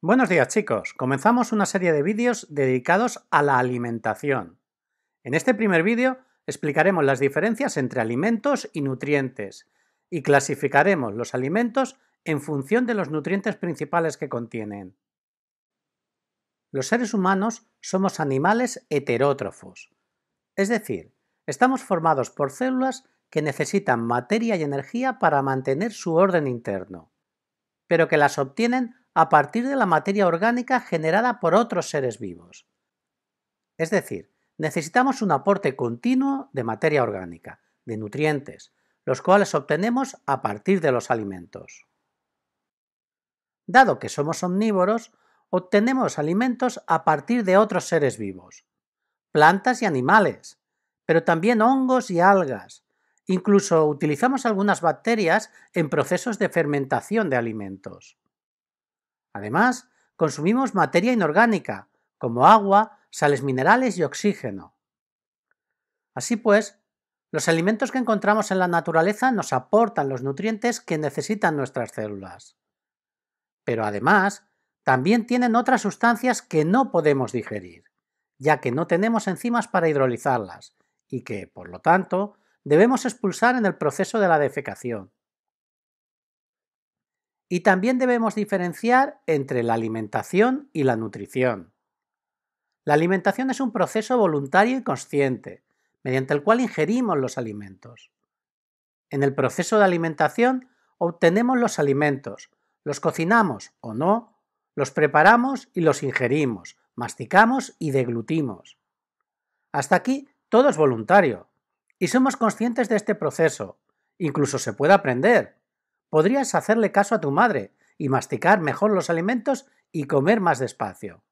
Buenos días chicos, comenzamos una serie de vídeos dedicados a la alimentación. En este primer vídeo explicaremos las diferencias entre alimentos y nutrientes y clasificaremos los alimentos en función de los nutrientes principales que contienen. Los seres humanos somos animales heterótrofos, es decir, estamos formados por células que necesitan materia y energía para mantener su orden interno, pero que las obtienen a partir de la materia orgánica generada por otros seres vivos. Es decir, necesitamos un aporte continuo de materia orgánica, de nutrientes, los cuales obtenemos a partir de los alimentos. Dado que somos omnívoros, obtenemos alimentos a partir de otros seres vivos, plantas y animales, pero también hongos y algas. Incluso utilizamos algunas bacterias en procesos de fermentación de alimentos. Además, consumimos materia inorgánica, como agua, sales minerales y oxígeno. Así pues, los alimentos que encontramos en la naturaleza nos aportan los nutrientes que necesitan nuestras células. Pero además, también tienen otras sustancias que no podemos digerir, ya que no tenemos enzimas para hidrolizarlas y que, por lo tanto, debemos expulsar en el proceso de la defecación. Y también debemos diferenciar entre la alimentación y la nutrición. La alimentación es un proceso voluntario y consciente, mediante el cual ingerimos los alimentos. En el proceso de alimentación obtenemos los alimentos, los cocinamos o no, los preparamos y los ingerimos, masticamos y deglutimos. Hasta aquí todo es voluntario, y somos conscientes de este proceso. Incluso se puede aprender, podrías hacerle caso a tu madre y masticar mejor los alimentos y comer más despacio.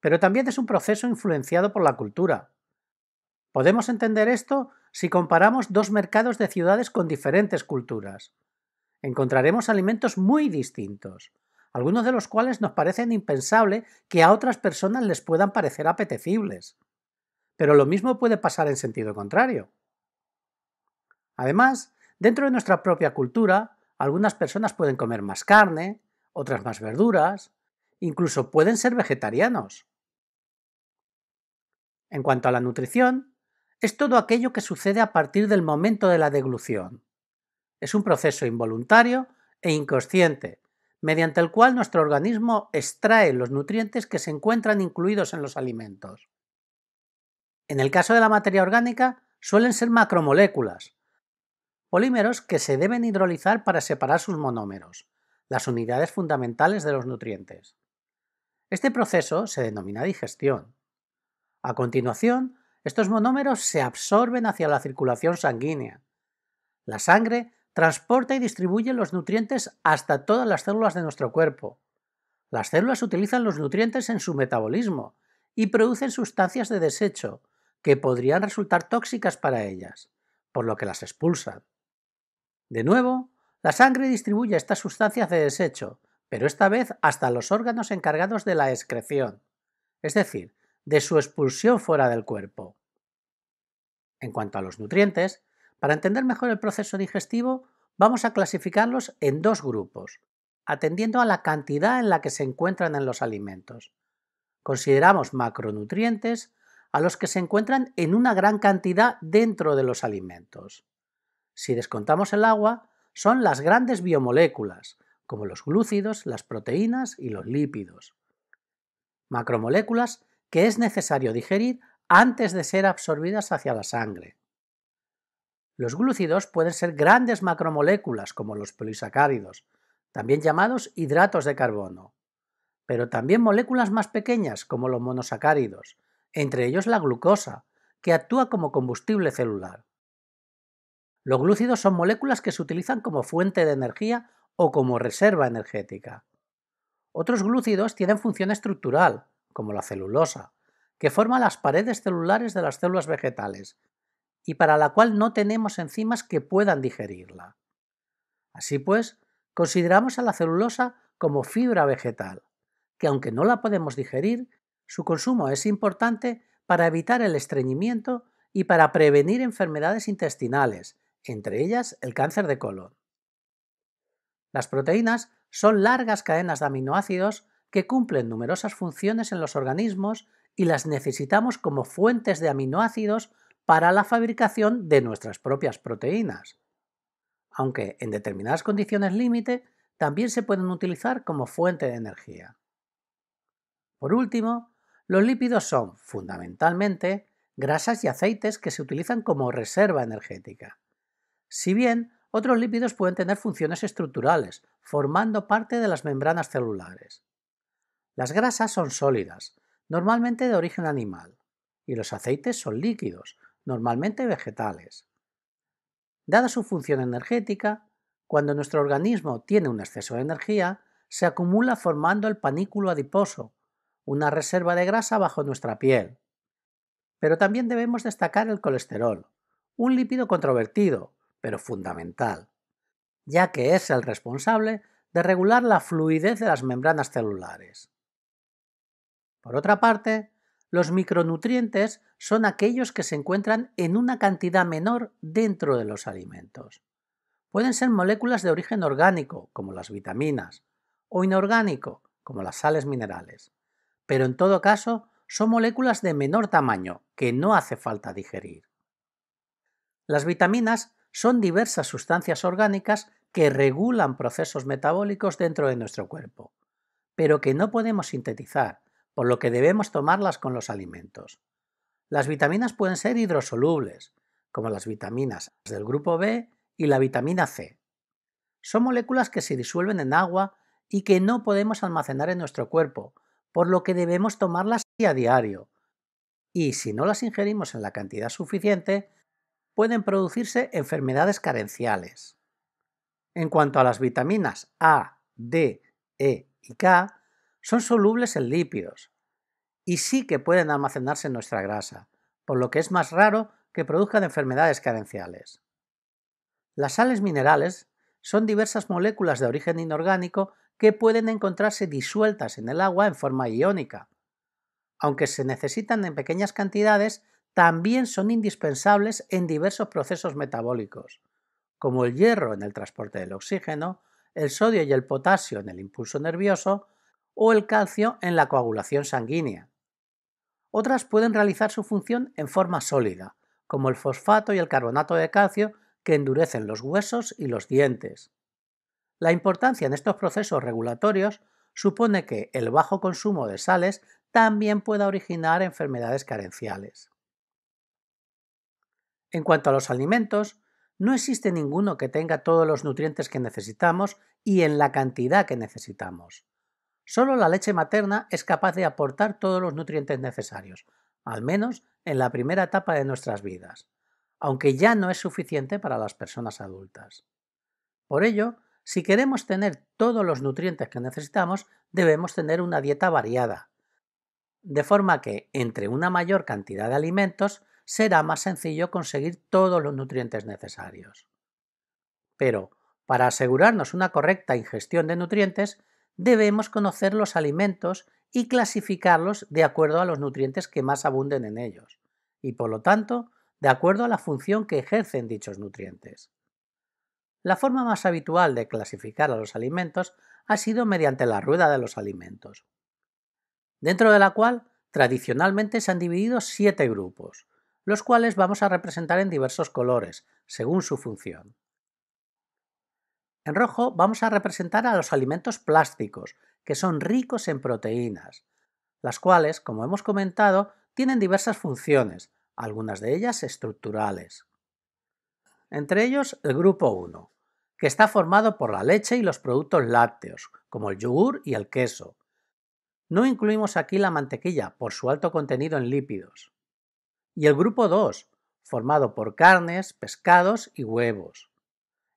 Pero también es un proceso influenciado por la cultura. Podemos entender esto si comparamos dos mercados de ciudades con diferentes culturas. Encontraremos alimentos muy distintos, algunos de los cuales nos parecen impensable que a otras personas les puedan parecer apetecibles. Pero lo mismo puede pasar en sentido contrario. Además, Dentro de nuestra propia cultura, algunas personas pueden comer más carne, otras más verduras, incluso pueden ser vegetarianos. En cuanto a la nutrición, es todo aquello que sucede a partir del momento de la deglución. Es un proceso involuntario e inconsciente, mediante el cual nuestro organismo extrae los nutrientes que se encuentran incluidos en los alimentos. En el caso de la materia orgánica, suelen ser macromoléculas, polímeros que se deben hidrolizar para separar sus monómeros, las unidades fundamentales de los nutrientes. Este proceso se denomina digestión. A continuación, estos monómeros se absorben hacia la circulación sanguínea. La sangre transporta y distribuye los nutrientes hasta todas las células de nuestro cuerpo. Las células utilizan los nutrientes en su metabolismo y producen sustancias de desecho que podrían resultar tóxicas para ellas, por lo que las expulsan. De nuevo, la sangre distribuye estas sustancias de desecho, pero esta vez hasta los órganos encargados de la excreción, es decir, de su expulsión fuera del cuerpo. En cuanto a los nutrientes, para entender mejor el proceso digestivo, vamos a clasificarlos en dos grupos, atendiendo a la cantidad en la que se encuentran en los alimentos. Consideramos macronutrientes a los que se encuentran en una gran cantidad dentro de los alimentos. Si descontamos el agua, son las grandes biomoléculas, como los glúcidos, las proteínas y los lípidos. Macromoléculas que es necesario digerir antes de ser absorbidas hacia la sangre. Los glúcidos pueden ser grandes macromoléculas como los polisacáridos, también llamados hidratos de carbono, pero también moléculas más pequeñas como los monosacáridos, entre ellos la glucosa, que actúa como combustible celular. Los glúcidos son moléculas que se utilizan como fuente de energía o como reserva energética. Otros glúcidos tienen función estructural, como la celulosa, que forma las paredes celulares de las células vegetales y para la cual no tenemos enzimas que puedan digerirla. Así pues, consideramos a la celulosa como fibra vegetal, que aunque no la podemos digerir, su consumo es importante para evitar el estreñimiento y para prevenir enfermedades intestinales, entre ellas el cáncer de colon. Las proteínas son largas cadenas de aminoácidos que cumplen numerosas funciones en los organismos y las necesitamos como fuentes de aminoácidos para la fabricación de nuestras propias proteínas, aunque en determinadas condiciones límite también se pueden utilizar como fuente de energía. Por último, los lípidos son, fundamentalmente, grasas y aceites que se utilizan como reserva energética si bien otros lípidos pueden tener funciones estructurales, formando parte de las membranas celulares. Las grasas son sólidas, normalmente de origen animal, y los aceites son líquidos, normalmente vegetales. Dada su función energética, cuando nuestro organismo tiene un exceso de energía, se acumula formando el panículo adiposo, una reserva de grasa bajo nuestra piel. Pero también debemos destacar el colesterol, un lípido controvertido, pero fundamental, ya que es el responsable de regular la fluidez de las membranas celulares. Por otra parte, los micronutrientes son aquellos que se encuentran en una cantidad menor dentro de los alimentos. Pueden ser moléculas de origen orgánico, como las vitaminas, o inorgánico, como las sales minerales. Pero en todo caso, son moléculas de menor tamaño que no hace falta digerir. Las vitaminas son diversas sustancias orgánicas que regulan procesos metabólicos dentro de nuestro cuerpo, pero que no podemos sintetizar, por lo que debemos tomarlas con los alimentos. Las vitaminas pueden ser hidrosolubles, como las vitaminas del grupo B y la vitamina C. Son moléculas que se disuelven en agua y que no podemos almacenar en nuestro cuerpo, por lo que debemos tomarlas a diario. Y si no las ingerimos en la cantidad suficiente, pueden producirse enfermedades carenciales. En cuanto a las vitaminas A, D, E y K, son solubles en lípidos y sí que pueden almacenarse en nuestra grasa, por lo que es más raro que produzcan enfermedades carenciales. Las sales minerales son diversas moléculas de origen inorgánico que pueden encontrarse disueltas en el agua en forma iónica, aunque se necesitan en pequeñas cantidades también son indispensables en diversos procesos metabólicos, como el hierro en el transporte del oxígeno, el sodio y el potasio en el impulso nervioso o el calcio en la coagulación sanguínea. Otras pueden realizar su función en forma sólida, como el fosfato y el carbonato de calcio que endurecen los huesos y los dientes. La importancia en estos procesos regulatorios supone que el bajo consumo de sales también pueda originar enfermedades carenciales. En cuanto a los alimentos, no existe ninguno que tenga todos los nutrientes que necesitamos y en la cantidad que necesitamos. Solo la leche materna es capaz de aportar todos los nutrientes necesarios, al menos en la primera etapa de nuestras vidas, aunque ya no es suficiente para las personas adultas. Por ello, si queremos tener todos los nutrientes que necesitamos, debemos tener una dieta variada, de forma que entre una mayor cantidad de alimentos será más sencillo conseguir todos los nutrientes necesarios. Pero, para asegurarnos una correcta ingestión de nutrientes, debemos conocer los alimentos y clasificarlos de acuerdo a los nutrientes que más abunden en ellos, y por lo tanto, de acuerdo a la función que ejercen dichos nutrientes. La forma más habitual de clasificar a los alimentos ha sido mediante la rueda de los alimentos, dentro de la cual tradicionalmente se han dividido siete grupos, los cuales vamos a representar en diversos colores, según su función. En rojo vamos a representar a los alimentos plásticos, que son ricos en proteínas, las cuales, como hemos comentado, tienen diversas funciones, algunas de ellas estructurales. Entre ellos el grupo 1, que está formado por la leche y los productos lácteos, como el yogur y el queso. No incluimos aquí la mantequilla por su alto contenido en lípidos y el grupo 2, formado por carnes, pescados y huevos.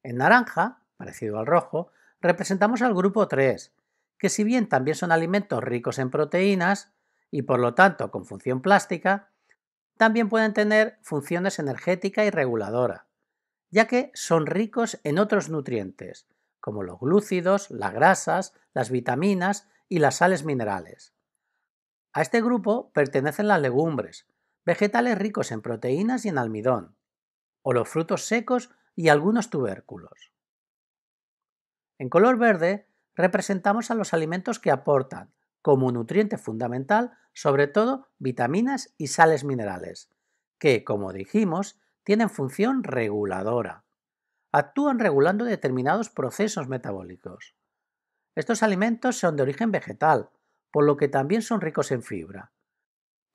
En naranja, parecido al rojo, representamos al grupo 3, que si bien también son alimentos ricos en proteínas y por lo tanto con función plástica, también pueden tener funciones energética y reguladora, ya que son ricos en otros nutrientes, como los glúcidos, las grasas, las vitaminas y las sales minerales. A este grupo pertenecen las legumbres, vegetales ricos en proteínas y en almidón, o los frutos secos y algunos tubérculos. En color verde representamos a los alimentos que aportan, como nutriente fundamental, sobre todo vitaminas y sales minerales, que, como dijimos, tienen función reguladora. Actúan regulando determinados procesos metabólicos. Estos alimentos son de origen vegetal, por lo que también son ricos en fibra,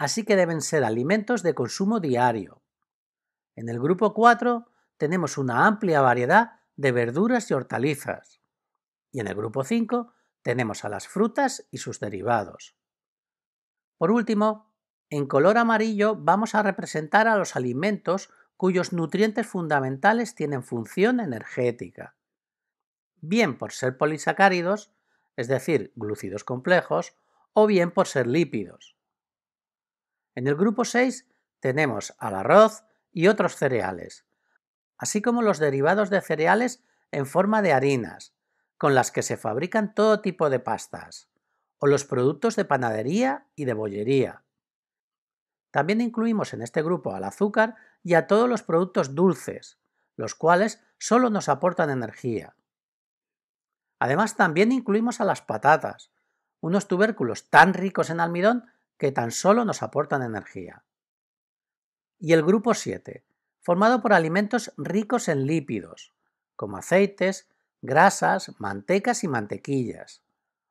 así que deben ser alimentos de consumo diario. En el grupo 4 tenemos una amplia variedad de verduras y hortalizas. Y en el grupo 5 tenemos a las frutas y sus derivados. Por último, en color amarillo vamos a representar a los alimentos cuyos nutrientes fundamentales tienen función energética. Bien por ser polisacáridos, es decir, glúcidos complejos, o bien por ser lípidos. En el grupo 6 tenemos al arroz y otros cereales, así como los derivados de cereales en forma de harinas, con las que se fabrican todo tipo de pastas, o los productos de panadería y de bollería. También incluimos en este grupo al azúcar y a todos los productos dulces, los cuales solo nos aportan energía. Además, también incluimos a las patatas, unos tubérculos tan ricos en almidón que tan solo nos aportan energía. Y el grupo 7, formado por alimentos ricos en lípidos, como aceites, grasas, mantecas y mantequillas,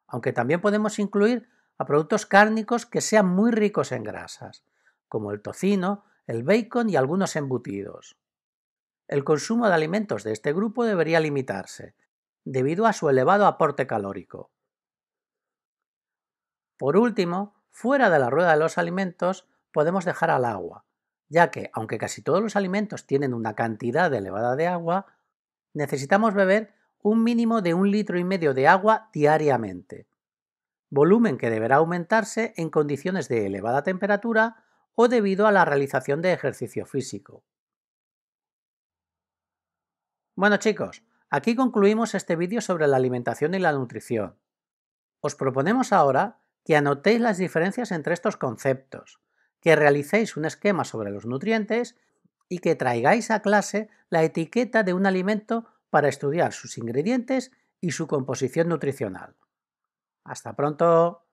aunque también podemos incluir a productos cárnicos que sean muy ricos en grasas, como el tocino, el bacon y algunos embutidos. El consumo de alimentos de este grupo debería limitarse, debido a su elevado aporte calórico. Por último, Fuera de la rueda de los alimentos podemos dejar al agua, ya que, aunque casi todos los alimentos tienen una cantidad elevada de agua, necesitamos beber un mínimo de un litro y medio de agua diariamente, volumen que deberá aumentarse en condiciones de elevada temperatura o debido a la realización de ejercicio físico. Bueno chicos, aquí concluimos este vídeo sobre la alimentación y la nutrición. Os proponemos ahora que anotéis las diferencias entre estos conceptos, que realicéis un esquema sobre los nutrientes y que traigáis a clase la etiqueta de un alimento para estudiar sus ingredientes y su composición nutricional. Hasta pronto.